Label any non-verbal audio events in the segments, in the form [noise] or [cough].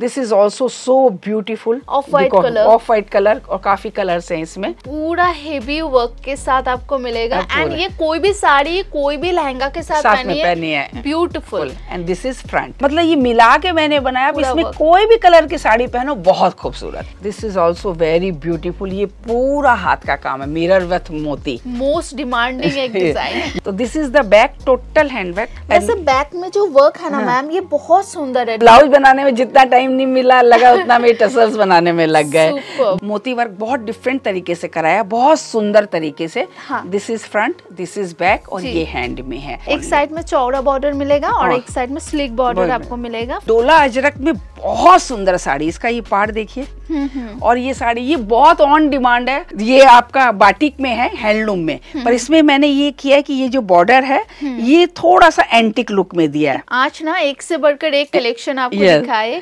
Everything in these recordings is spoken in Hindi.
This is also so beautiful off white colour off white colour और काफी कलर है इसमें पूरा हेवी वर्क के साथ आपको मिलेगा एंड ये कोई भी साड़ी कोई भी लहंगा के साथ, साथ पहनी, पहनी है beautiful and this is front मतलब ये मिला के मैंने बनाया इसमें work. कोई भी कलर की साड़ी पहनो बहुत खूबसूरत this is also very beautiful ये पूरा हाथ का काम है मिरर विथ मोती मोस्ट डिमांडिंग डिजाइन तो this is the back total hand bag ऐसे बैक में जो वर्क है ना मैम हाँ। ये बहुत सुंदर है ब्लाउज बनाने में जितना टाइम टाइम नहीं मिला लगा उतना में टसल्स बनाने में लग गए मोती वर्क बहुत डिफरेंट तरीके से कराया बहुत सुंदर तरीके से this is front this is back और ये हैंड में है एक साइड में चौड़ा बॉर्डर मिलेगा और हाँ। एक साइड में स्लिक बॉर्डर आपको मिलेगा डोला अजरक में बहुत सुंदर साड़ी इसका ये पार्ट देखिए हम्म, हम्म। और ये साड़ी ये बहुत ऑन डिमांड है ये आपका बाटिक में है हैंडलूम में हम्म। पर इसमें मैंने ये किया है कि ये जो बॉर्डर है ये थोड़ा सा एंटिक लुक में दिया है आज ना एक से बढ़कर एक कलेक्शन आपको दिखाए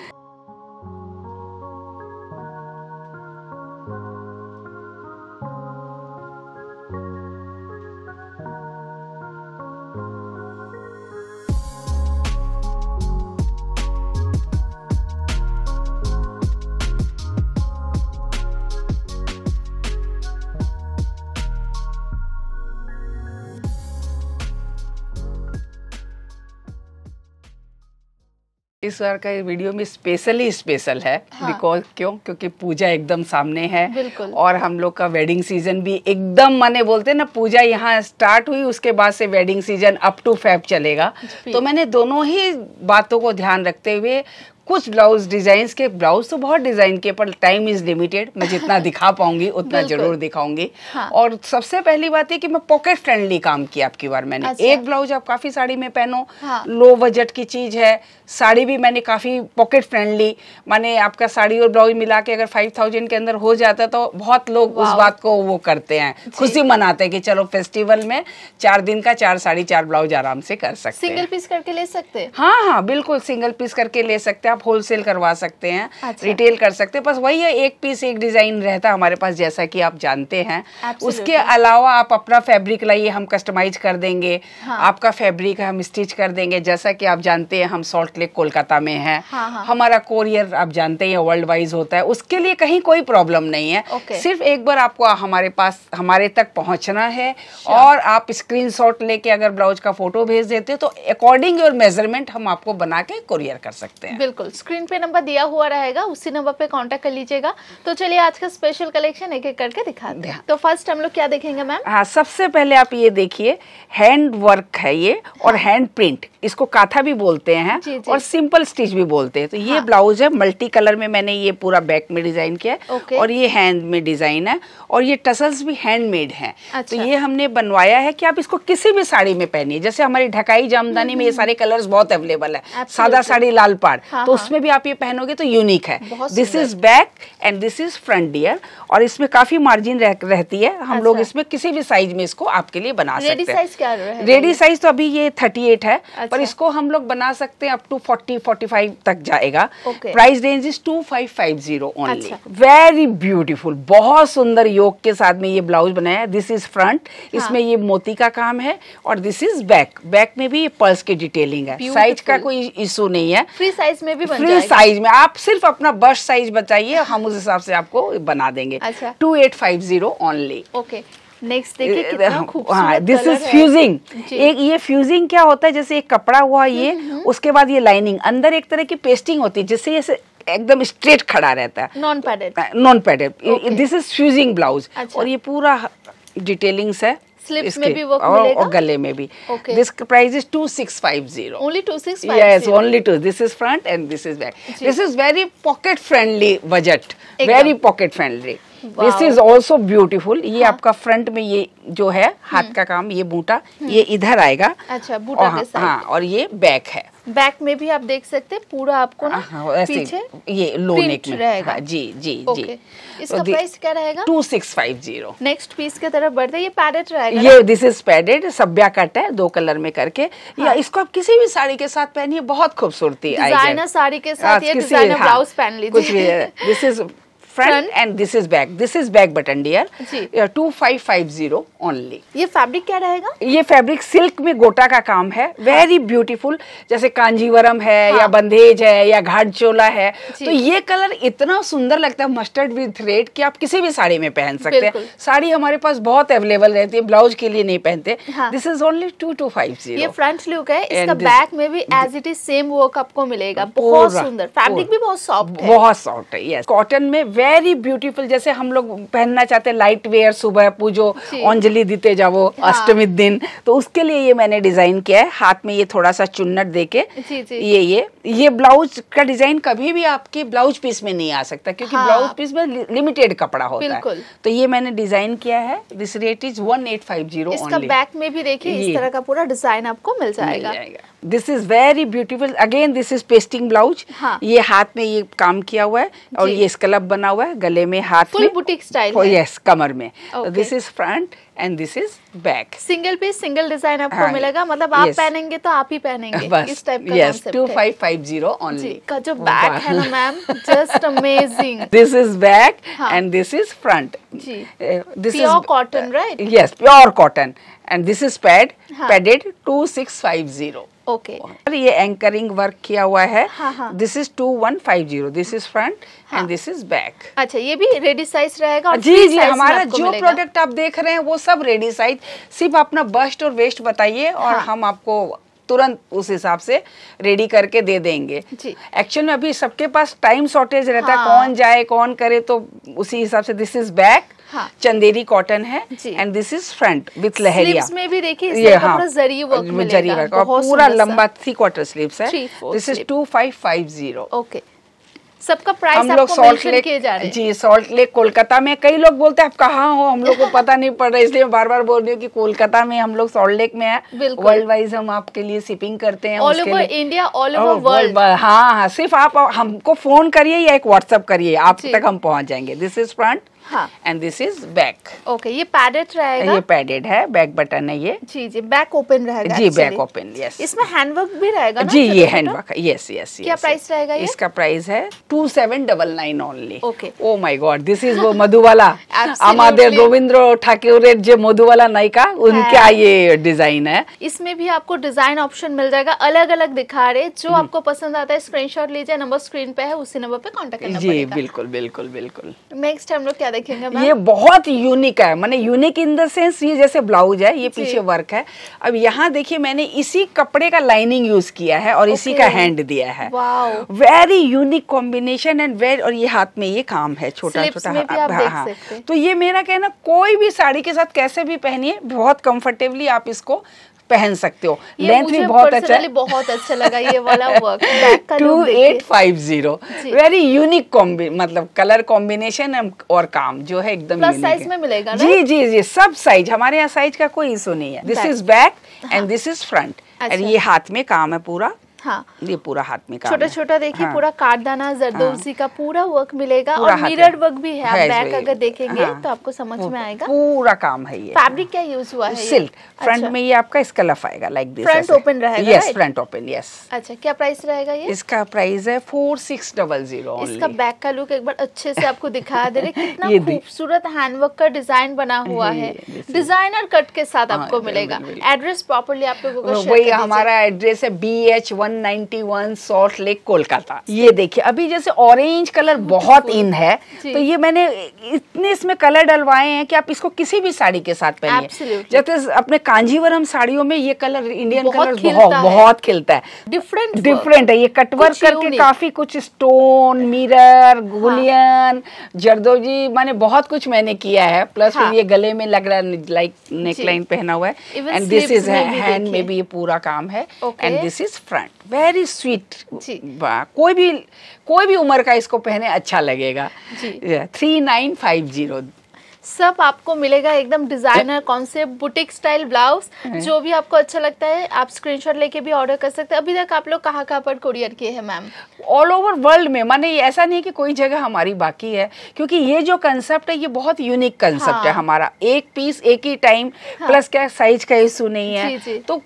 इस बार का वीडियो में स्पेशली स्पेशल है बिकॉज हाँ। क्यों क्योंकि पूजा एकदम सामने है और हम लोग का वेडिंग सीजन भी एकदम माने बोलते ना पूजा यहाँ स्टार्ट हुई उसके बाद से wedding season up to Feb चलेगा तो मैंने दोनों ही बातों को ध्यान रखते हुए कुछ ब्लाउज डिजाइन के ब्लाउज तो बहुत डिजाइन के पर टाइम इज लिमिटेड मैं जितना [laughs] दिखा पाऊंगी उतना जरूर दिखाऊंगी हाँ। और सबसे पहली बात है कि मैं पॉकेट फ्रेंडली काम किया आपकी बार मैंने अच्छा। एक ब्लाउज आप काफी साड़ी में पहनो हाँ। लो बजट की चीज है साड़ी भी मैंने काफी पॉकेट फ्रेंडली माने आपका साड़ी और ब्लाउज मिला के अगर फाइव थाउजेंड के अंदर हो जाता तो बहुत लोग उस बात को वो करते हैं खुशी मनाते हैं कि चलो फेस्टिवल में चार दिन का चार साड़ी चार ब्लाउज आराम से कर सकते सिंगल पीस करके ले सकते हाँ हाँ बिल्कुल सिंगल पीस करके ले सकते हैं हाँ, हाँ, आप होलसेल करवा सकते हैं अच्छा। रिटेल कर सकते हैं बस वही है एक पीस एक डिजाइन रहता है हमारे पास जैसा कि आप जानते हैं उसके अलावा आप अपना फैब्रिक लाइए हम कस्टमाइज कर देंगे हाँ। आपका फैब्रिक हम स्टिच कर देंगे जैसा कि आप जानते हैं हम सॉल्ट लेक कोलकाता में है हाँ, हाँ। हमारा कोरियर आप जानते हैं वर्ल्ड वाइज होता है उसके लिए कहीं कोई प्रॉब्लम नहीं है सिर्फ एक बार आपको हमारे पास हमारे तक पहुंचना है और आप स्क्रीन लेके अगर ब्लाउज का फोटो भेज देते हैं तो अकॉर्डिंग योर मेजरमेंट हम आपको बना के कुरियर कर सकते हैं बिल्कुल स्क्रीन पे नंबर दिया हुआ रहेगा उसी नंबर पे कांटेक्ट कर लीजिएगा तो चलिए आज का स्पेशल कलेक्शन एक एक करके दिखा दे तो फर्स्ट हम लोग क्या देखेंगे मैम हाँ सबसे पहले आप ये देखिए हैंड वर्क है ये और हैंड हाँ। प्रिंट इसको काथा भी बोलते हैं जी, जी. और सिंपल स्टिच भी बोलते हैं तो ये हाँ. ब्लाउज है मल्टी कलर में मैंने ये पूरा बैक में डिजाइन किया है okay. और ये हैंड में डिजाइन है और ये टसल्स भी हैंडमेड है तो अच्छा. तो ये हमने बनवाया है कि आप इसको किसी भी साड़ी में पहनिए जैसे हमारी ढकाई जामदानी में ये हम्म, हम्म। सारे कलर्स बहुत अवेलेबल है सादा साड़ी लाल पाड़ हाँ। तो तो उसमें भी आप ये पहनोगे तो यूनिक है this is back and this is front dear और इसमें काफी मार्जिन रह, रहती है हम अच्छा। लोग इसमें किसी भी साइज में इसको आपके लिए बना सकते हैं रेडी साइज तो अभी ये थर्टी एट है पर अच्छा। इसको हम लोग बना सकते हैं up to forty forty five तक जाएगा price range is two five five zero only very beautiful बहुत सुंदर योग के साथ में ये ब्लाउज बनाया दिस इज फ्रंट इसमें ये मोती का काम है और दिस इज बैक बैक में भी पर्स की डिटेलिंग है साइज का कोई इशू नहीं है फ्री साइज में भी बन फ्री साइज में आप सिर्फ अपना बस्ट साइज बताइए हम उस हिसाब से आपको बना देंगे two eight five zero only okay next देखिए कितना खूबसूरत दिस इज फ्यूजिंग एक ये फ्यूजिंग क्या होता है जैसे एक कपड़ा हुआ ये उसके बाद ये लाइनिंग अंदर एक तरह की पेस्टिंग होती है जिससे ये एकदम स्ट्रेट खड़ा रहता है non padded non padded this is fusing blouse और ये पूरा डिटेलिंग्स है गले में भी is 2650 2650 front and this is back this is very pocket friendly budget very pocket friendly this is also beautiful ये हाँ. आपका फ्रंट में ये जो है हाथ का काम ये बूटा ये इधर आएगा अच्छा बूटा हाँ और ये बैक है बैक में भी आप देख सकते हैं पूरा आपको ना हाँ, हाँ पीछे ये लो नेक में रहेगा हाँ, जी जी okay. जी इसका तो प्राइस क्या रहेगा two six five zero next piece की तरफ बढ़ते ये पैडेड रहेगा ये this is padded Sabya cut है दो कलर में करके हाँ. या इसको आप किसी भी साड़ी के साथ पहनिए बहुत खूबसूरती है साड़ी के साथ ब्लाउज हाँ, पहन लीजिए this is front and this is back this is back button dear two five five zero only ये फैब्रिक क्या रहेगा ये फैब्रिक सिल्क में गोटा का काम है वेरी ब्यूटीफुल हाँ. जैसे कांजीवरम है हाँ. या बंधेज है या घाट चोला है तो ये कलर इतना सुंदर लगता है मस्टर्ड विद थ्रेड कि आप किसी भी साड़ी में पहन सकते हैं साड़ी हमारे पास बहुत अवेलेबल रहती है ब्लाउज के लिए नहीं पहनते this is only two two five zero front look है इसका बैक में भी as it is same work आपको मिलेगा बहुत सुंदर फैब्रिक भी बहुत सॉफ्ट बहुत सॉफ्ट है कॉटन में वेरी ब्यूटीफुल जैसे हम लोग पहनना चाहते लाइट वेयर सुबह पूजो अंजलि दीते जाओ हाँ। अष्टमी दिन तो उसके लिए ये मैंने डिजाइन किया है हाथ में ये थोड़ा सा चुन्नट के ये ये ये ब्लाउज का डिजाइन कभी भी आपके ब्लाउज पीस में नहीं आ सकता क्योंकि ब्लाउज हाँ। पीस में लिमिटेड कपड़ा होता है तो ये मैंने डिजाइन किया है this rate is one eight five zero back में भी देखिए इस तरह का पूरा डिजाइन आपको मिल जाएगा this is very beautiful again this is pasting blouse ये हाथ में ये काम किया हुआ है और ये स्कलब बना हुआ है गले में हाथ फुल बुटीक स्टाइल यस कमर में this is front and this is back single piece single design आपको हाँ, मिलेगा मतलब आप yes. पहनेंगे तो आप ही पहनेंगे बस, इस टाइप का yes two five five zero का जो बैक है ना ma'am just amazing this is back and this is front this is cotton right yes pure cotton and this is pad padded two six five zero okay okay. ये एंकरिंग वर्क किया हुआ है this is two one five zero this is front and this is back अच्छा ये भी रेडी साइज रहेगा जी जी हमारा जो प्रोडक्ट आप देख रहे हैं वो सब रेडी साइज सिर्फ अपना बस्ट और वेस्ट बताइए और हाँ। हम आपको तुरंत उस हिसाब से रेडी करके दे देंगे एक्चुअल में अभी सबके पास टाइम शॉर्टेज रहता है हाँ। कौन जाए कौन करे तो उसी हिसाब से दिस इज बैक हाँ. चंदेरी कॉटन है and this is front with leheriya में भी देखिए ये हाँ जरी वर्क जरी वर्क और पूरा लंबा थ्री क्वार्टर स्लीव है this is two five five zero okay सबका प्राइस हम लोग Salt Lake ji Salt Lake Kolkata में कई लोग बोलते हैं आप कहाँ हो हम लोग को पता नहीं पड़ रहा इसलिए बार बार बोल रही हूँ कि कोलकाता में हम लोग सॉल्ट लेक में है वर्ल्ड वाइज हम आपके लिए शिपिंग करते हैं all over India all over world हाँ हाँ सिर्फ आप हमको फोन करिए या एक व्हाट्सअप करिए आप तक हम पहुँच जाएंगे this is front and this is back okay ये पैडेड रहेगा ये पैडेड है बैक बटन है ये जी जी बैक ओपन रहेगा जी बैक ओपन यस इसमें हैंडवर्क भी रहेगा जी ये हैंडवर्क यस यस क्या प्राइस रहेगा इसका प्राइस है two seven double nine only okay oh my god this is वो मधुवाला हमारे गोविंद ठाकुर जो मधुबाला नायिका उनका हाँ। ये डिजाइन है इसमें भी आपको डिजाइन ऑप्शन मिल जाएगा अलग अलग दिखा रहे जो हम्म। आपको पसंद आता है स्क्रीनशॉट लीजिए नंबर स्क्रीन पे है उसी नंबर पे कॉन्टेक्ट जी बिल्कुल बिल्कुल बिल्कुल नेक्स्ट हम लोग क्या देखेंगे ये बहुत यूनिक है मैंने यूनिक इन द सेंस ये जैसे ब्लाउज है ये पीछे वर्क है अब यहाँ देखिए मैंने इसी कपड़े का लाइनिंग यूज किया है और okay. इसी का हैंड दिया है very unique combination and very और ये हाथ में ये काम है छोटा छोटा हाँ, हाँ, तो ये मेरा कहना कोई भी साड़ी के साथ कैसे भी पहनिए बहुत कंफर्टेबली आप इसको पहन सकते हो लेंथ भी बहुत अच्छा बहुत अच्छा लगा ये वाला work two eight five zero very unique मतलब कलर कॉम्बिनेशन और काम जो है एकदम प्लस साइज में मिलेगा जी जी जी सब साइज हमारे यहाँ साइज का कोई इशू नहीं है this is back and this is front और अच्छा। ये हाथ में काम है पूरा हाँ ये पूरा हाथ में छोटा छोटा देखिए हाँ, पूरा काटदाना जरदोसी हाँ, का पूरा वर्क मिलेगा पूरा और मिरर वर्क भी है आप बैक अगर देखेंगे हाँ, तो आपको समझ में आएगा पूरा काम है ये फैब्रिक क्या यूज हुआ है सिल्क अच्छा। फ्रंट में ये आपका स्कलफ आएगा लाइक दिस फ्रंट ओपन रहेगा यस फ्रंट ओपन यस अच्छा क्या प्राइस रहेगा ये इसका प्राइस है फोर सिक्स डबल जीरो इसका बैक का लुक एक बार अच्छे से आपको दिखा दे रहे [laughs] कितना खूबसूरत हैंडवर्क का डिजाइन बना हुआ है डिजाइनर कट के साथ हाँ, आपको मिलेगा एड्रेस प्रॉपरली आप लोगों को हमारा एड्रेस है B H one 191 Salt Lake Kolkata ये देखिए अभी जैसे ऑरेंज कलर बहुत इन है तो ये मैंने इतने इसमें कलर डलवाए हैं कि आप इसको किसी भी साड़ी के साथ पहनिए जैसे अपने कांजीवरम साड़ियों में ये कलर इंडियन बहुत कलर खिलता बहुत बहुत खिलता है डिफरेंट डिफरेंट है ये कटवर करके काफी कुछ स्टोन मिरर गुलियन जरदोजी मैंने बहुत कुछ मैंने किया है प्लस हाँ। ये गले में लग रहा है लाइक नेकलाइन पहना हुआ है एंड दिस इज हैंड में भी ये पूरा काम है and this is front very sweet कोई भी कोई भी उम्र का इसको पहने अच्छा लगेगा थ्री नाइन फाइव जीरो सब आपको मिलेगा एकदम designer concept boutique style blouse जो भी आपको अच्छा लगता है आप स्क्रीनशॉट लेके भी ऑर्डर कर सकते हैं अभी तक आप लोग कहाँ कहाँ पर कुरियर किए हैं मैम ऑल ओवर वर्ल्ड में माने ये ऐसा नहीं है कि कोई जगह हमारी बाकी है क्योंकि ये जो कंसेप्ट है ये बहुत यूनिक कंसेप्ट हाँ। है हमारा एक पीस एक ही टाइम हाँ। प्लस क्या साइज का इशू नहीं है जी, जी. तो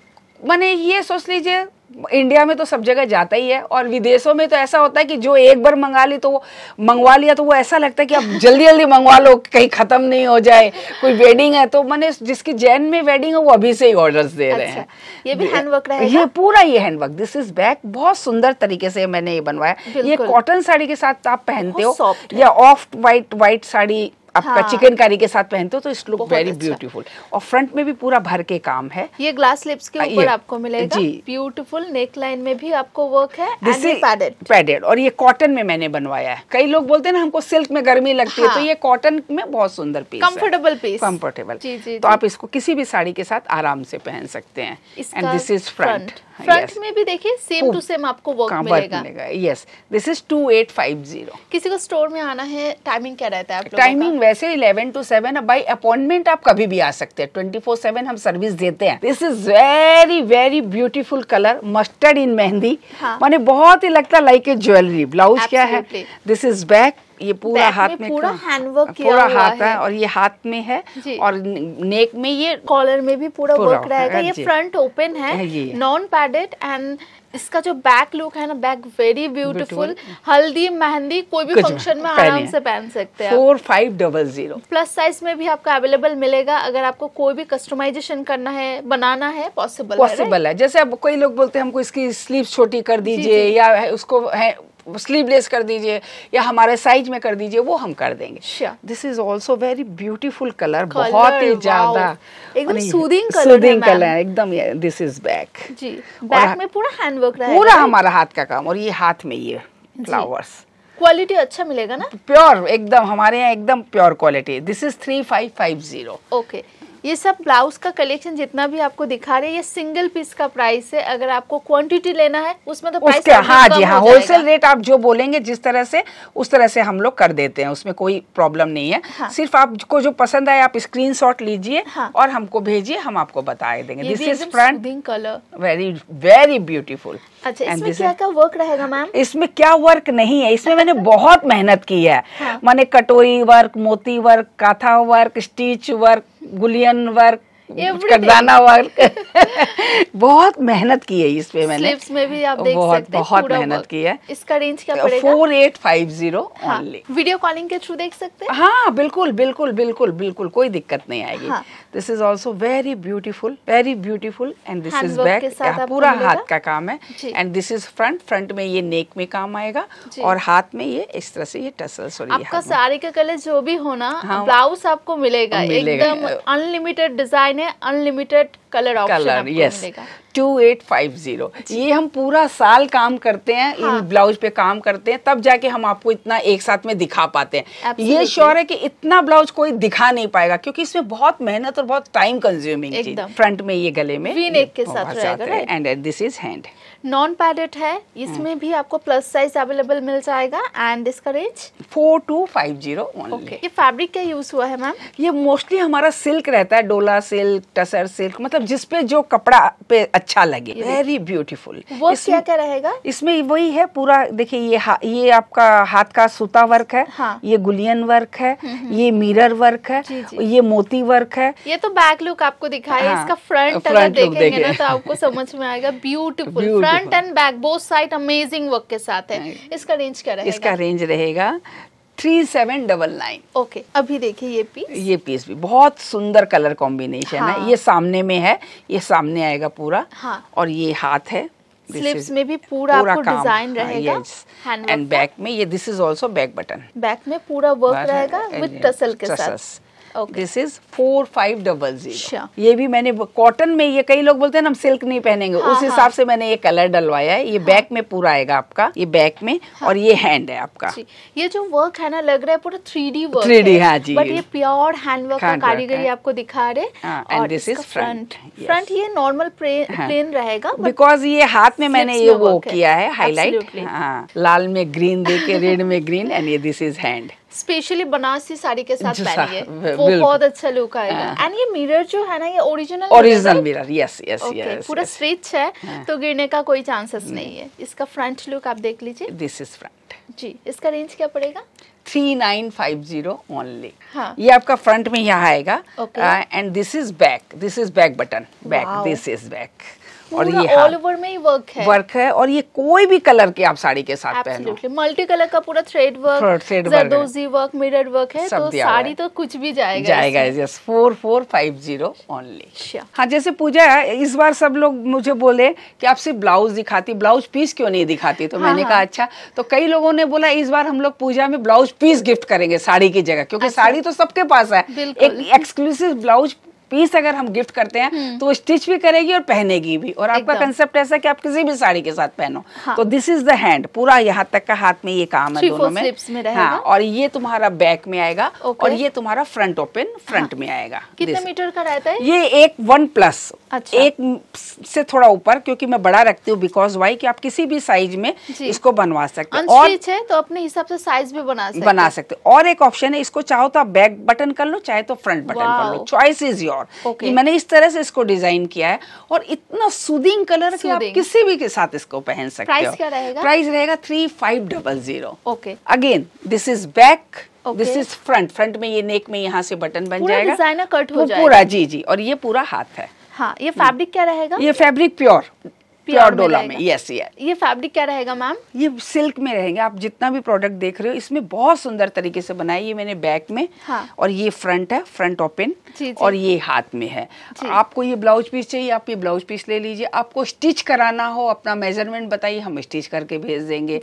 मैंने ये सोच लीजिए इंडिया में तो सब जगह जाता ही है और विदेशों में तो ऐसा होता है कि जो एक बार मंगा ली तो वो मंगवा लिया तो वो ऐसा लगता है कि अब जल्दी जल्दी मंगवा लो कहीं ख़त्म नहीं हो जाए कोई वेडिंग है तो मैंने जिसकी जैन में वेडिंग है वो अभी से ही ऑर्डर्स दे अच्छा, रहे हैं ये भी हैंडवर्क है ये पूरा ये हैंडवर्क दिस इज बैग बहुत सुंदर तरीके से मैंने ये बनवाया ये कॉटन साड़ी के साथ आप पहनते हो या ऑफ वाइट वाइट साड़ी आपका हाँ। चिकनकारी के साथ पहनते हो तो इस लुक वेरी ब्यूटीफुल और फ्रंट में भी पूरा भर के काम है ये ग्लास लिप्स के ऊपर आपको मिलेगा जी ब्यूटीफुल नेक लाइन में भी आपको वर्क है दिस पैडेड पैडेड और ये कॉटन में मैंने बनवाया है कई लोग बोलते हैं ना हमको सिल्क में गर्मी लगती हाँ। है तो हाँ। ये कॉटन में बहुत सुंदर पीस कम्फर्टेबल पीस कम्फर्टेबल तो आप इसको किसी भी साड़ी के साथ आराम से पहन सकते हैं and this is front front हाँ, yes. में भी देखिए सेम टू सेम आपको वर्क मिलेगा यस दिस इज 2850 किसी को स्टोर में आना है टाइमिंग क्या रहता है आप टाइमिंग वैसे 11 टू 7 बाय अपॉइंटमेंट आप कभी भी आ सकते हैं 24/7 हम सर्विस देते हैं this is very very beautiful colour mustard in mehndi हाँ। माने बहुत ही लगता है लाइक ए ज्वेलरी ब्लाउज क्या है दिस इज बैक ये पूरा हाथ में, पूरा हाँ। हैंडवर्क किया पूरा हाथ है और ये हाथ में है और नेक में ये कॉलर में भी पूरा वर्क रहेगा ये फ्रंट ओपन है नॉन पैडेड एंड इसका जो बैक लुक है ना बैक वेरी ब्यूटीफुल हल्दी मेहंदी कोई भी फंक्शन में आराम से पहन सकते हैं four five double zero plus size में भी आपका अवेलेबल मिलेगा अगर आपको कोई भी कस्टमाइजेशन करना है बनाना है पॉसिबल पॉसिबल है, है जैसे अब कोई लोग बोलते हैं हमको इसकी स्लीव छोटी कर दीजिए या उसको है स्लीवलेस कर दीजिए या हमारे साइज में कर दीजिए वो हम कर देंगे this is also very beautiful colour बहुत ही ज्यादा एकदम सूदिंग कलर सूदिंग कलर एकदम दिस इज बैक जी बैक में पूरा हैंड वर्क पूरा हमारा हाथ का काम और ये हाथ में ये फ्लावर्स क्वालिटी अच्छा मिलेगा ना प्योर एकदम हमारे यहाँ एकदम pure quality this is three five five zero okay ये सब ब्लाउज का कलेक्शन जितना भी आपको दिखा रहे हैं ये सिंगल पीस का प्राइस है अगर आपको क्वांटिटी लेना है उसमें तो प्राइस हाँ जी हाँ होलसेल रेट आप जो बोलेंगे जिस तरह से उस तरह से हम लोग कर देते हैं उसमें कोई प्रॉब्लम नहीं है हाँ। सिर्फ आपको जो पसंद आए आप स्क्रीन लीजिए हाँ। और हमको भेजिए हम आपको बता देंगे this is front colour very very beautiful अच्छा इसमें क्या क्या वर्क रहेगा मैम इसमें क्या वर्क नहीं है इसमें मैंने [laughs] बहुत मेहनत की है हाँ। मैंने कटोरी वर्क मोती वर्क काथा वर्क स्टिच वर्क गुलियन वर्क कटदाना वर्क बहुत मेहनत की है इस पे मैंने स्लिप्स में भी आप देख बहुत, सकते हैं बहुत मेहनत की है इसका रेंज क्या पड़ेगा four eight five zero video हाँ, कॉलिंग के थ्रू देख सकते हैं हाँ बिल्कुल बिल्कुल बिल्कुल बिल्कुल कोई दिक्कत नहीं आएगी हाँ. This is also very beautiful very beautiful and this is back पूरा हाथ का काम है and this is front front में ये नेक में काम आएगा और हाथ में ये इस तरह से ये टसल्स हो आपका साड़ी का कलर जो भी होना ब्लाउज हाँ। आपको मिलेगा एकदम अनलिमिटेड डिजाइन है unlimited colour colour yes two eight five zero ये हम पूरा साल काम करते हैं हाँ. ब्लाउज पे काम करते हैं तब जाके हम आपको इतना एक साथ में दिखा पाते हैं Absolutely. ये श्योर है कि इतना ब्लाउज कोई दिखा नहीं पाएगा क्योंकि इसमें बहुत मेहनत और बहुत टाइम कंज्यूमिंग फ्रंट में ये गले में के साथ and this is hand non padded है इसमें हम्म। भी आपको प्लस साइज अवेलेबल मिल जाएगा एंड इसका range four two five zero ये फैब्रिक क्या यूज हुआ है मैम ये मोस्टली हमारा सिल्क रहता है डोला सिल्क टसर सिल्क मतलब जिसपे जो कपड़ा पे अच्छा लगे वेरी ब्यूटीफुल वो क्या क्या रहेगा इसमें वही है पूरा देखिए ये ये आपका हाथ का सूता वर्क है हाँ। ये गुलियन वर्क है हम्म, हम्म। ये मिरर वर्क है ये मोती वर्क है ये तो बैक लुक आपको दिखाया हाँ, इसका फ्रंट अगर देखेंगे ना तो आपको समझ में आएगा beautiful front and back both side amazing work के साथ है इसका रेंज क्या रहेगा इसका रेंज रहेगा three seven double nine okay अभी देखिए ये पीस ये पीस भी बहुत सुंदर कलर कॉम्बिनेशन हाँ। है ये सामने में है ये सामने आएगा पूरा हाँ। और ये हाथ है स्लीव्स में भी पूरा, पूरा आपको डिजाइन हाँ, रहेगा एंड बैक में ये this is also back button back में पूरा वर्क रहेगा विद टसल के साथ this is four five double zero ये भी मैंने कॉटन में ये कई लोग बोलते हैं हम सिल्क नहीं पहनेंगे हाँ, उस हाँ। हिसाब हाँ. से मैंने ये कलर डलवाया है ये हाँ. बैक में पूरा आएगा आपका ये बैक में हाँ. और ये हैंड है आपका ये जो वर्क है ना लग रहा है पूरा three D work three D हाँ जी बट ये प्योर हैंड वर्क कारीगरी आपको दिखा रहे and this is front front ये नॉर्मल प्लेन हाँ। रहेगा बिकॉज ये हाथ में मैंने ये वो किया है हाईलाइट लाल में ग्रीन दे के रेड में ग्रीन एंड ये this is hand specially Banarasi sari के साथ पहनी है वो बहुत अच्छा लुक आएगा एंड हाँ। ये मिरर जो है ना ये original original mirror yes yes yes पूरा स्ट्रेच है हाँ। तो गिरने का कोई चांसेस नहीं है इसका फ्रंट लुक आप देख लीजिए दिस इज फ्रंट जी इसका रेंज क्या पड़ेगा three nine five zero only ये आपका फ्रंट में यहाँ आएगा and this is back this is back button back this is back और ये ऑल ओवर हाँ, में ही वर्क है वर्क है और ये कोई भी कलर के आप साड़ी के साथ पहनो मल्टी कलर का पूरा thread work thread work mirror work है तो साड़ी तो कुछ भी जाएगा जाएगा yes four four five zero only हाँ जैसे पूजा इस बार सब लोग मुझे बोले कि आप सिर्फ ब्लाउज दिखाती ब्लाउज पीस क्यों नहीं दिखाती तो हाँ, मैंने हाँ। कहा अच्छा तो कई लोगों ने बोला इस बार हम लोग पूजा में ब्लाउज पीस गिफ्ट करेंगे साड़ी की जगह क्योंकि अच्छा। साड़ी तो सबके पास है एक एक्सक्लूसिव ब्लाउज पीस अगर हम गिफ्ट करते हैं हम्म। तो स्टिच भी करेगी और पहनेगी भी और आपका कंसेप्ट ऐसा कि आप किसी भी साड़ी के साथ पहनो हाँ। तो दिस इज द हैंड पूरा यहाँ तक का हाथ में ये काम है दोनों में, में हाँ और ये तुम्हारा बैक में आएगा और ये तुम्हारा फ्रंट ओपन फ्रंट में आएगा कितने मीटर का रहता है ये एक वन प्लस अच्छा। एक से थोड़ा ऊपर क्योंकि मैं बड़ा रखती हूँ बिकॉज वाई कि आप किसी भी साइज में इसको बनवा सकते हैं और है तो अपने हिसाब से साइज भी बना सकते बना सकते और एक ऑप्शन है इसको चाहो तो आप बैक बटन कर लो चाहे तो फ्रंट बटन कर लो choice is your pure okay. मैंने इस तरह से इसको डिजाइन किया है और इतना सुदिंग कलर कि आप किसी भी के साथ इसको पहन सकते प्राइस हो क्या रहेगा प्राइस रहेगा three five double zero okay again this is back this is front front में ये नेक में यहाँ से बटन बन जाएगा कट हो जाएगा पूरा जी जी और ये पूरा हाथ है हाँ ये फैब्रिक हम्म। क्या रहेगा ये फैब्रिक प्योर प्योर डोला में यस ये ये फैब्रिक क्या रहेगा मैम ये सिल्क में रहेंगे आप जितना भी प्रोडक्ट देख रहे हो इसमें बहुत सुंदर तरीके से बनाया ये मैंने बैक में हाँ। और ये फ्रंट है फ्रंट ओपन और ये हाथ में है आपको ये ब्लाउज पीस चाहिए आप ये ब्लाउज पीस ले लीजिए आपको स्टिच कराना हो अपना मेजरमेंट बताइए हम स्टिच करके भेज देंगे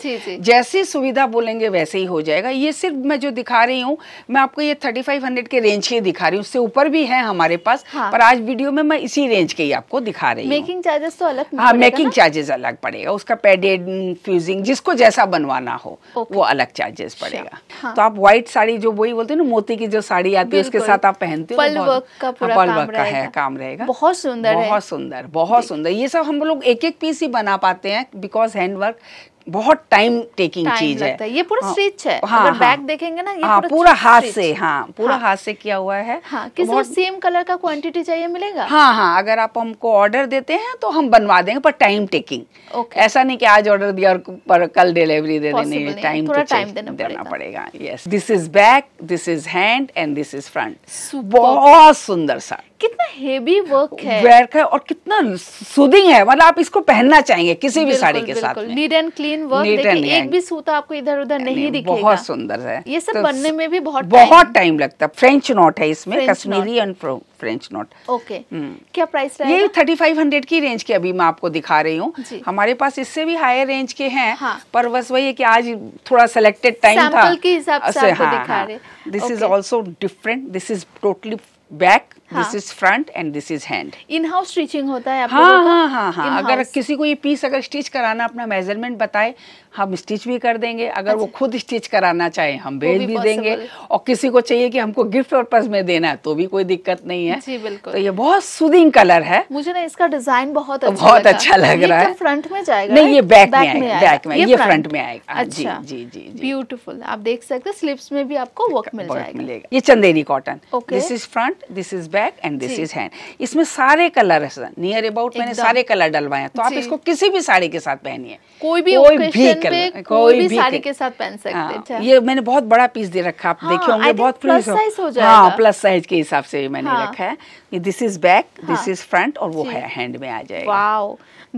जैसी सुविधा बोलेंगे वैसे ही हो जाएगा ये सिर्फ मैं जो दिखा रही हूँ मैं आपको ये थर्टी फाइव हंड्रेड के रेंज के दिखा रही हूँ उससे ऊपर भी है हमारे पास हाँ। पर आज वीडियो में मैं इसी रेंज के ही आपको दिखा रही हूँ मेकिंग चार्जेस तो अलग हाँ पैकिंग चार्जेस अलग पड़ेगा उसका पेडेड फ्यूजिंग जिसको जैसा बनवाना हो वो अलग चार्जेस पड़ेगा हाँ. तो आप व्हाइट साड़ी जो वही बोलते हैं ना मोती की जो साड़ी आती है उसके साथ आप पहनते हो तो हाँ, पल वर्क का है काम रहेगा बहुत सुंदर बहुत सुंदर बहुत सुंदर ये सब हम लोग एक एक पीस ही बना पाते हैं बिकॉज हैंडवर्क बहुत टाइम टेकिंग चीज है ये पूरा स्टिच हाँ। है हाँ, अगर बैक हाँ। देखेंगे ना ये हाँ, पूरा हाथ से हाँ पूरा हाँ, हाथ से किया हुआ है हाँ, किसी बहुत... सेम कलर का क्वांटिटी चाहिए मिलेगा हाँ हाँ अगर आप हमको ऑर्डर देते हैं तो हम बनवा देंगे पर टाइम टेकिंग ऐसा नहीं कि आज ऑर्डर दिया और पर कल डिलीवरी दे देने टाइम टाइम देना पड़ेगा yes this is back this is hand and this is front बहुत सुंदर सा कितना हेवी वर्क है वर्क है और कितना सुदिंग है मतलब आप इसको पहनना चाहेंगे किसी भी साड़ी के साथ neat and clean plain work देखिए एक भी सूता आपको इधर उधर नहीं दिखेगा बहुत सुंदर है ये सब तो बनने में भी बहुत बहुत टाइम लगता है फ्रेंच नॉट है इसमें Kashmiri and French knot okay क्या प्राइस ये थर्टी फाइव हंड्रेड की रेंज के अभी मैं आपको दिखा रही हूँ हमारे पास इससे भी हायर रेंज के है हाँ। पर बस वही है की आज थोड़ा सेलेक्टेड टाइम था this is also different this is totally back this is front and this is hand in house stitching होता है हाँ हाँ हाँ हाँ अगर किसी को ये पीस अगर स्टिच कराना अपना मेजरमेंट बताए हम स्टिच भी कर देंगे अगर वो अच्छा। खुद स्टिच कराना चाहे हम भेज भी, भी देंगे और किसी को चाहिए कि हमको गिफ्ट पर्पज में देना है तो भी कोई दिक्कत नहीं है जी बिल्कुल तो ये बहुत सुदिंग कलर है मुझे ना इसका डिजाइन बहुत तो अच्छा बहुत अच्छा लग रहा तो है फ्रंट में जाएगा नहीं ये बैक में बैक में ये फ्रंट में आएगा हाँ, अच्छा। जी जी जी ब्यूटीफुल आप देख सकते स्लिप्स में भी आपको वर्क मिल जाएगा ये Chanderi cotton this is front this is back back and this is hand इसमें सारे कलर है नियर अबाउट मैंने सारे कलर डलवाए तो आप इसको किसी भी साड़ी के साथ पहनिए कोई भी कोई भी कलर कोई भी साड़ी के साथ पहन सकते हाँ, हैं अच्छा। ये मैंने बहुत बड़ा पीस दे रखा आप हाँ, देखे होंगे बहुत प्लस हाँ प्लस साइज के हिसाब से मैंने हाँ। रखा है ये this is back this is front और वो है हैंड में आ जाएगा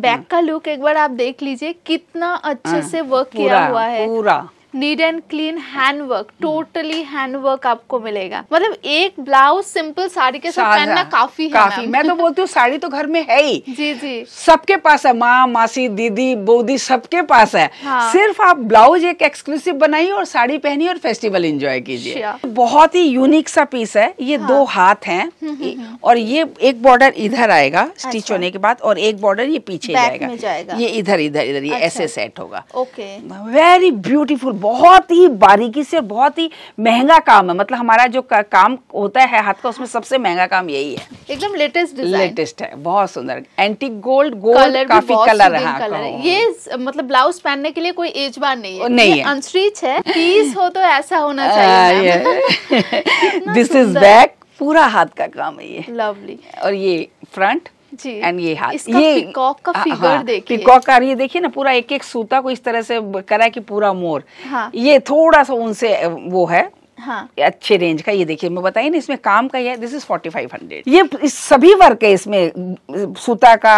बैक हम्म। का लुक एक बार आप देख लीजिए कितना अच्छे से वर्क किया हुआ है पूरा neat and clean hand work totally hand work आपको मिलेगा मतलब एक ब्लाउज सिंपल साड़ी के साथ पहनना काफी है काफी मैं तो बोलती हूँ साड़ी तो घर में है ही [laughs] जी जी सबके पास है माँ मासी दीदी बोदी सबके पास है हाँ। सिर्फ आप ब्लाउज एक एक्सक्लूसिव बनाइए और साड़ी पहनी और फेस्टिवल इंजॉय कीजिए बहुत ही यूनिक सा पीस है ये हाँ। दो हाथ है हम्म, हम्म, हम्म। और ये एक बॉर्डर इधर आएगा स्टिच अच्छा। होने के बाद और एक बॉर्डर ये पीछे जाएगा ये इधर इधर इधर ये अच्छा। ऐसे सेट होगा ओके वेरी ब्यूटीफुल बहुत ही बारीकी से बहुत ही महंगा काम है मतलब हमारा जो का, काम होता है हाथ का उसमें सबसे महंगा काम यही है एकदम लेटेस्ट लेटेस्ट है बहुत सुंदर एंटी गोल्ड गोल्ड काफी कलर है ये मतलब ब्लाउज पहनने के लिए कोई एज बार नहीं है नहीं है है पीस हो तो ऐसा होना [laughs] चाहिए दिस इज बैक पूरा हाथ का काम है ये लवली और ये फ्रंट एंड ये हाथ ये पिकॉक का फिगर हाँ, हाँ। देखिए पिकॉक का ये देखिए ना पूरा एक एक सूता को इस तरह से करा की कि पूरा मोर हाँ, ये थोड़ा सा उनसे वो है हाँ. अच्छे रेंज का ये देखिए मैं बताइए ना इसमें काम का ये this is forty five hundred ये सभी वर्क है इसमें सूता का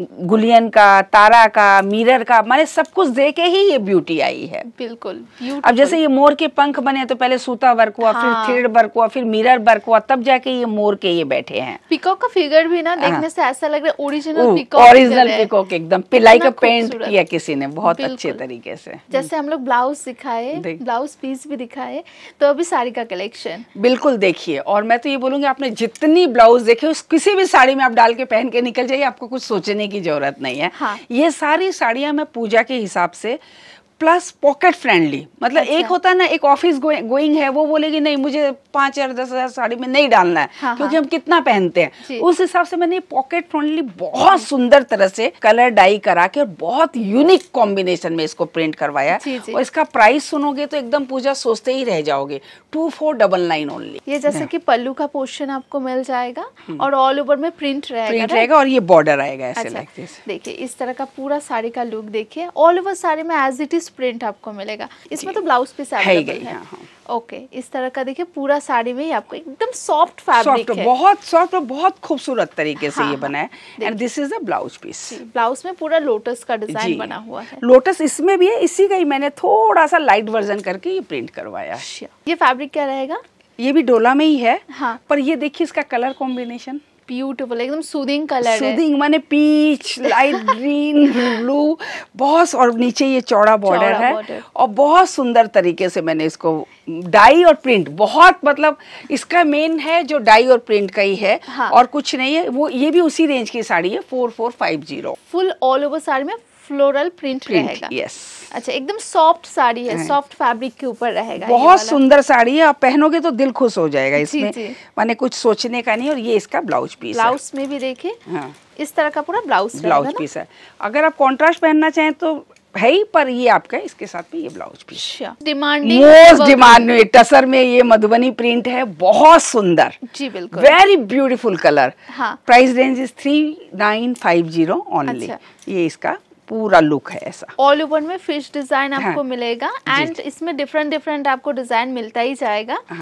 गुलियन का तारा का मिरर का माने सब कुछ दे के ही ये ब्यूटी आई है बिल्कुल अब जैसे ये मोर के पंख बने तो पहले सूता वर्क हुआ हाँ। फिर थ्रेड वर्क हुआ फिर मिरर वर्क हुआ तब जाके ये मोर के ये बैठे हैं पिकॉक का फिगर भी ना हाँ। देखने से ऐसा लग रहा है ओरिजिनल पिकॉक ओरिजिनल पिकॉक एकदम पिलाई का पेंट किया किसी ने बहुत अच्छे तरीके से जैसे हम लोग ब्लाउज दिखाए ब्लाउज पीस भी दिखाए तो अभी साड़ी का कलेक्शन बिल्कुल देखिए और मैं तो ये बोलूंगी आपने जितनी ब्लाउज देखे उस किसी भी साड़ी में आप डाल के पहन के निकल जाइए आपको कुछ सोचने की जरूरत नहीं है हाँ। ये सारी साड़ियाँ मैं पूजा के हिसाब से प्लस पॉकेट फ्रेंडली मतलब अच्छा। एक होता है ना एक ऑफिस गोइंग है वो बोलेगी नहीं मुझे पांच हजार दस हजार साड़ी में नहीं डालना है हाँ, क्योंकि हाँ। हम कितना पहनते हैं उस हिसाब से मैंने पॉकेट फ्रेंडली बहुत सुंदर तरह से कलर डाई करा के और बहुत यूनिक कॉम्बिनेशन में इसको प्रिंट करवाया जी, जी। और इसका प्राइस सुनोगे तो एकदम पूजा सोचते ही रह जाओगे two four double nine only ये जैसे हाँ। की पल्लू का पोर्शन आपको मिल जाएगा हम्म। और ऑल ओवर में प्रिंट रहेगा प्रिंट रहेगा और ये बॉर्डर आएगा ऐसे अच्छा। देखिए इस तरह का पूरा साड़ी का लुक देखिए ऑल ओवर साड़ी में as it is piece print आपको मिलेगा इसमें तो ब्लाउज पीस है गई ओके हाँ, हाँ। इस तरह का देखिए पूरा साड़ी में ही आपको एकदम सॉफ्ट फैब्रिक है बहुत सॉफ्ट और बहुत खूबसूरत तरीके से ये हाँ, बना है and this is a blouse piece blouse में पूरा लोटस का डिजाइन बना हुआ है लोटस इसमें भी है इसी का ही मैंने थोड़ा सा लाइट वर्जन करके ये प्रिंट करवाया अच्छा, ये फैब्रिक क्या रहेगा ये भी डोला में ही है हाँ। पर ये देखिए इसका कलर कॉम्बिनेशन ब्यूटीफुल एकदम सूदिंग कलर सूदिंग माने पीच लाइट ग्रीन ब्लू बहुत और नीचे ये चौड़ा बॉर्डर है और बहुत सुंदर तरीके से मैंने इसको डाई और प्रिंट बहुत मतलब इसका मेन है जो डाई और प्रिंट का ही है हाँ। और कुछ नहीं है वो ये भी उसी रेंज की साड़ी है four four five zero full all over sari में फ्लोरल प्रिंट, प्रिंट रहेगा यस अच्छा एकदम सॉफ्ट साड़ी है सॉफ्ट फैब्रिक के ऊपर रहेगा बहुत सुंदर साड़ी है आप पहनोगे तो दिल खुश हो जाएगा इसमें माने कुछ सोचने का नहीं और ये इसका ब्लाउज पीस ब्लाउज में भी देखे हाँ। इस तरह का पूरा ब्लाउज ब्लाउज पीस है अगर आप कॉन्ट्रास्ट पहनना चाहें तो है ही पर ये आपका इसके साथ में ये blouse piece demanding most demand में टसर में ये मधुबनी प्रिंट है बहुत सुंदर जी बिल्कुल वेरी ब्यूटीफुल कलर हाँ। Price range is three nine five zero only ये इसका पूरा लुक है ऐसा ऑल ओवर में फिश डिजाइन हाँ। आपको हाँ, मिलेगा एंड इसमें डिफरेंट डिफरेंट आपको डिजाइन मिलता ही जाएगा एंड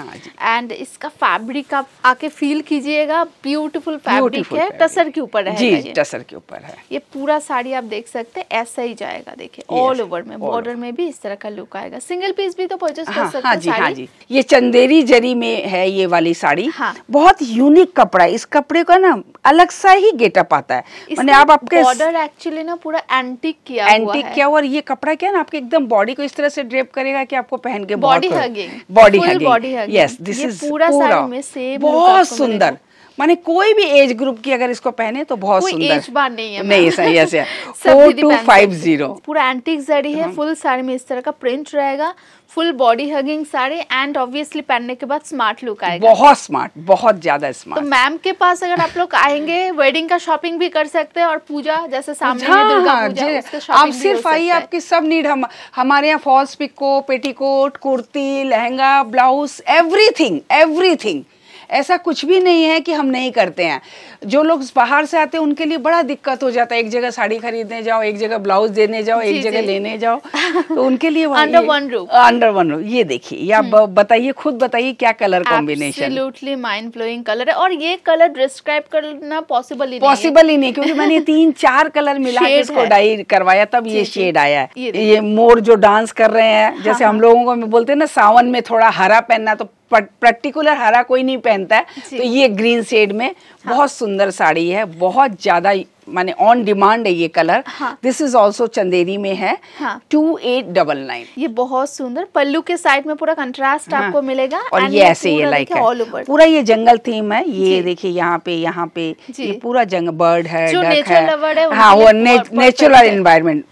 हाँ, इसका फैब्रिक आप आके फील कीजिएगा ब्यूटीफुल फैब्रिक है टसर के ऊपर है जी टसर के ऊपर है ये पूरा साड़ी आप देख सकते हैं ऐसा ही जाएगा देखिए ऑल ओवर में बॉर्डर में भी इस तरह का लुक आएगा सिंगल पीस भी तो परचेस कर हाँ, सकते हैं हाँ ये चंदेरी जरी में है ये वाली साड़ी बहुत यूनिक कपड़ा है इस कपड़े का ना अलग सा ही गेटअप आता है आप आपके बॉर्डर एक्चुअली ना पूरा एंड एंटीक किया एंटीक किया हुआ और ये कपड़ा क्या ना आपके एकदम बॉडी को इस तरह से ड्रेप करेगा कि आपको पहन के body hugging body hugging yes this is पूरा साड़ी में सेम बहुत सुंदर माने कोई भी एज ग्रुप की अगर इसको पहने तो बहुत सुंदर एज बार नहीं है नहीं सही ऐसे फोर टू फाइव जीरो पूरा एंटीक जड़ी है फुल uh-huh. साड़ी में इस तरह का प्रिंट रहेगा full body hugging sari and obviously पहनने के बाद स्मार्ट लुक आएगा बहुत स्मार्ट बहुत ज्यादा स्मार्ट तो मैम के पास अगर आप लोग आएंगे वेडिंग का शॉपिंग भी कर सकते हैं और पूजा जैसे सामने हाँ, दुर्गा हाँ, पूजा आप सिर्फ आइए आपकी सब नीड हम हमारे यहाँ falls pico petticoat kurti lehenga blouse everything everything ऐसा कुछ भी नहीं है कि हम नहीं करते हैं जो लोग बाहर से आते हैं उनके लिए बड़ा दिक्कत हो जाता है एक जगह साड़ी खरीदने जाओ एक जगह ब्लाउज देने जाओ एक जगह लेने जाओ तो उनके लिए under one roof under one roof ये देखिए या हम्म। बताइए खुद बताइए क्या colour combination mind blowing colour है और ये कलर डिस्क्राइब करना पॉसिबल ही पॉसिबल ही नहीं क्योंकि मैंने तीन [laughs] चार कलर मिला के इसको डाई करवाया तब ये शेड आया है ये मोर जो डांस कर रहे हैं हाँ, जैसे हाँ। हम लोगों को बोलते हैं ना सावन में थोड़ा हरा पहनना तो पर्टिकुलर हरा कोई नहीं पहनता है तो ये ग्रीन शेड में हाँ। बहुत सुंदर साड़ी है बहुत ज़्यादा माने ऑन डिमांड है ये colour this is also Chanderi में है टू एट डबल नाइन ये बहुत सुंदर पल्लू के साइड में पूरा कंट्रास्ट हाँ, आपको मिलेगा और ये ऐसे ये लाइक है पूरा ये जंगल थीम है ये देखिए यहाँ पे यहाँ पे ये पूरा जंग बर्ड है डक है हाँ वो नेचुरल एनवायरमेंट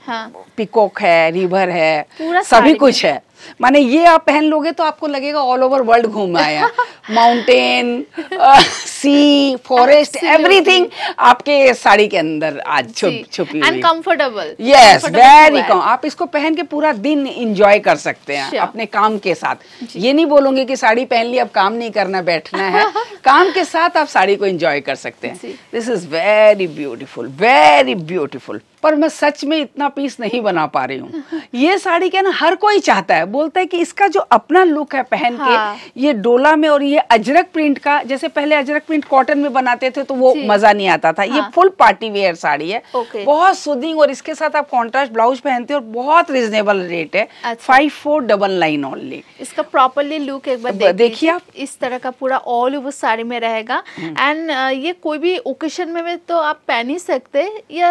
पिकॉक है रिवर है सभी कुछ है माने ये आप पहन लोगे तो आपको लगेगा ऑल ओवर वर्ल्ड घूम आया माउंटेन सी फॉरेस्ट एवरीथिंग आपके साड़ी के अंदर आज छुप छुपी हुई कंफर्टेबल यस वेरी कम आप इसको पहन के पूरा दिन इंजॉय कर सकते हैं sure. अपने काम के साथ ये नहीं बोलोगे कि साड़ी पहन ली अब काम नहीं करना बैठना है [laughs] काम के साथ आप साड़ी को इंजॉय कर सकते हैं this is very beautiful very beautiful पर मैं सच में इतना पीस नहीं बना पा रही हूँ ये साड़ी क्या ना हर कोई चाहता है बोलता है कि इसका जो अपना लुक है पहन हाँ। के ये डोला में और ये अजरक प्रिंट का जैसे पहले अजरक प्रिंट कॉटन में बनाते थे तो वो मजा नहीं आता था हाँ। ये फुल पार्टी वेयर साड़ी है बहुत सुदिंग और इसके साथ आप कॉन्ट्रास्ट ब्लाउज पहनते हो और बहुत रिजनेबल रेट है five four double nine only इसका प्रॉपरली लुक एक बार देखिए आप इस तरह का पूरा ऑल ओवर साड़ी में रहेगा एंड हम्म। ये कोई भी ओकेशन में तो आप पहन ही सकते या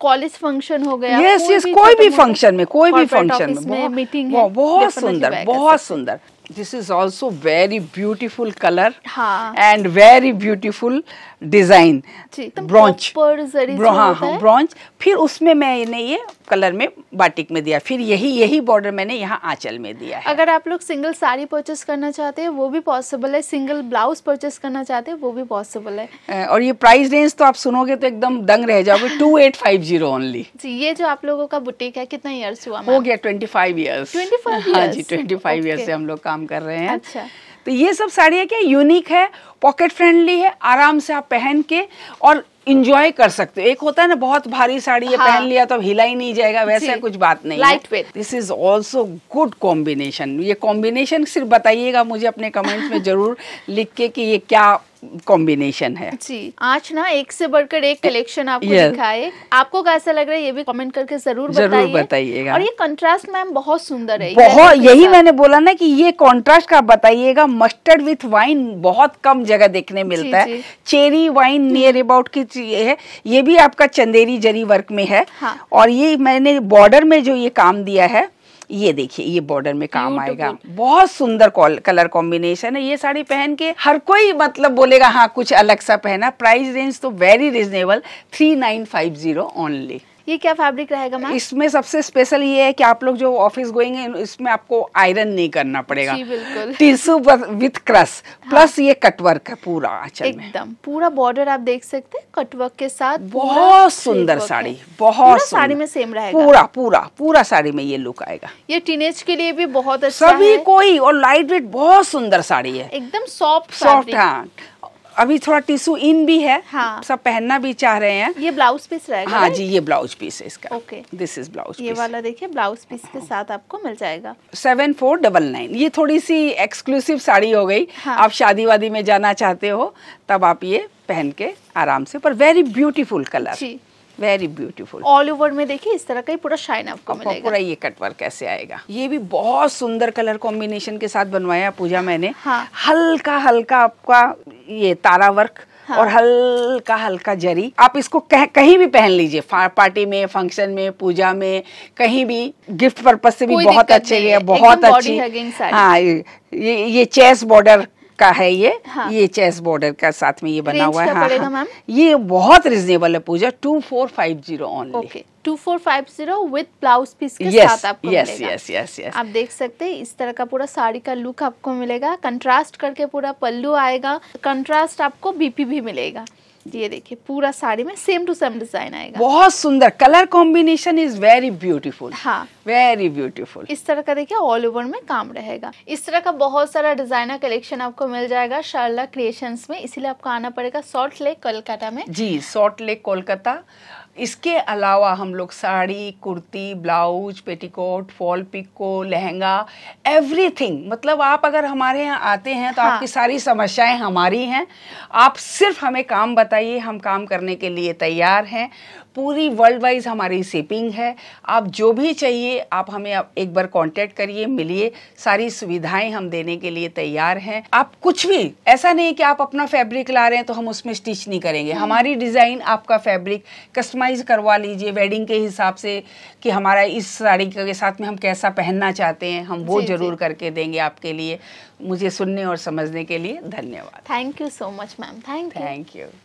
कॉलेज फंक्शन हो गया यस यस कोई भी फंक्शन में कोई भी फंक्शन में मीटिंग बहुत सुंदर बहुत सुंदर this is also very beautiful colour and very beautiful design ब्रॉन्च ब्रॉन्च फिर उसमें मैंने ये कलर में बाटिक में दिया फिर यही यही बॉर्डर मैंने यहाँ आंचल में दिया है अगर आप लोग सिंगल साड़ी परचेस करना चाहते हैं वो भी पॉसिबल है सिंगल ब्लाउज परचेस करना चाहते हैं वो भी पॉसिबल है और ये प्राइस रेंज तो आप सुनोगे तो एकदम दंग रह जाओगे two eight five zero only जी ये जो आप लोगों का बुटीक है कितना ईयर्स हुआ हो गया ट्वेंटी फाइव ईयर्स ट्वेंटी हाँ जी ट्वेंटी फाइव ईयर्स से हम लोग काम कर रहे हैं अच्छा तो ये सब साड़ियाँ क्या यूनिक है पॉकेट फ्रेंडली है आराम से आप पहन के और इंजॉय कर सकते हो एक होता है ना बहुत भारी साड़ी हाँ। पहन लिया तो हिला ही नहीं जाएगा वैसा कुछ बात नहीं light weight this is also good combination ये कॉम्बिनेशन सिर्फ बताइएगा मुझे अपने कमेंट्स में जरूर लिख के कि ये क्या कॉम्बिनेशन है जी आज ना एक से बढ़कर एक कलेक्शन आपको yes. दिखाए आपको कैसा लग रहा है ये भी कमेंट करके जरूर जरूर बताइएगा और ये कंट्रास्ट मैम बहुत सुंदर है बहुत यही मैंने बोला ना कि ये कंट्रास्ट का बताइएगा मस्टर्ड विथ वाइन बहुत कम जगह देखने मिलता जी, है जी. चेरी वाइन नियर अबाउट की है ये भी आपका चंदेरी जरी वर्क में है हाँ। और ये मैंने बॉर्डर में जो ये काम दिया है ये देखिए ये बॉर्डर में काम आएगा बहुत सुंदर कलर कॉम्बिनेशन है ये साड़ी पहन के हर कोई मतलब बोलेगा हाँ कुछ अलग सा पहना प्राइस रेंज तो very reasonable three nine five zero only ये क्या फैब्रिक रहेगा मैम इसमें सबसे स्पेशल ये है कि आप लोग जो ऑफिस गोइंग है इसमें आपको आयरन नहीं करना पड़ेगा बिल्कुल टिश्यू विथ क्रस प्लस ये कटवर्क है पूरा अच्छा एकदम पूरा बॉर्डर आप देख सकते हैं कटवर्क के साथ बहुत सुंदर साड़ी बहुत साड़ी में सेम रहेगा पूरा पूरा पूरा साड़ी में ये लुक आएगा ये टीनेज के लिए भी बहुत अच्छा सभी कोई और लाइट वेट बहुत सुंदर साड़ी है एकदम सॉफ्ट सॉफ्ट हाँ अभी थोड़ा टिश्यू इन भी है हाँ। सब पहनना भी चाह रहे हैं ये ब्लाउज पीस रहेगा हाँ जी ये ब्लाउज पीस है इसका ओके दिस इज ब्लाउज ये वाला देखिए ब्लाउज पीस के साथ आपको मिल जाएगा सेवन फोर डबल नाइन ये थोड़ी सी एक्सक्लूसिव साड़ी हो गई हाँ। आप शादी वादी में जाना चाहते हो तब आप ये पहन के आराम से पर वेरी ब्यूटीफुल कलर जी वेरी ब्यूटीफुल ऑल ओवर में देखिए इस तरह का ही पूरा शाइन आपको मिलेगा पूरा ये कट वर्क कैसे आएगा ये भी बहुत सुंदर कलर कॉम्बिनेशन के साथ बनवाया पूजा मैंने हाँ। हल्का हल्का आपका ये तारा वर्क हाँ। और हल्का हल्का जरी आप इसको कह, कहीं भी पहन लीजिए पार्टी में फंक्शन में पूजा में कहीं भी गिफ्ट पर्पज से भी बहुत अच्छे है बहुत अच्छी हाँ ये ये चेस बॉर्डर का है ये हाँ। ये चेस बॉर्डर का साथ में ये बना हुआ है हाँ, हाँ। ये बहुत रिजनेबल है Puja two four five zero only two four five zero with blouse piece के yes, साथ आपको yes, मिलेगा yes, yes, yes. आप देख सकते हैं इस तरह का पूरा साड़ी का लुक आपको मिलेगा कंट्रास्ट करके पूरा पल्लू आएगा कंट्रास्ट आपको बीपी भी मिलेगा ये देखिए पूरा साड़ी में सेम टू सेम डिजाइन आएगा बहुत सुंदर colour combination is very beautiful हाँ वेरी ब्यूटीफुल इस तरह का देखिए ऑल ओवर में काम रहेगा इस तरह का बहुत सारा डिजाइनर कलेक्शन आपको मिल जाएगा शारला क्रिएशन में इसीलिए आपको आना पड़ेगा सॉल्ट लेक कोलकाता में जी सॉल्ट लेक कोलकाता इसके अलावा हम लोग sari kurti blouse petticoat fall pico lehenga everything मतलब आप अगर हमारे यहाँ आते हैं तो हाँ. आपकी सारी समस्याएं हमारी हैं आप सिर्फ हमें काम बताइए हम काम करने के लिए तैयार हैं पूरी वर्ल्ड वाइज हमारी शिपिंग है आप जो भी चाहिए आप हमें आप एक बार कांटेक्ट करिए मिलिए सारी सुविधाएं हम देने के लिए तैयार हैं आप कुछ भी ऐसा नहीं कि आप अपना फैब्रिक ला रहे हैं तो हम उसमें स्टिच नहीं करेंगे हम्म। हमारी डिज़ाइन आपका फैब्रिक कस्टमाइज करवा लीजिए वेडिंग के हिसाब से कि हमारा इस साड़ी के साथ में हम कैसा पहनना चाहते हैं हम वो ज़रूर करके देंगे आपके लिए मुझे सुनने और समझने के लिए धन्यवाद thank you so much ma'am thank thank you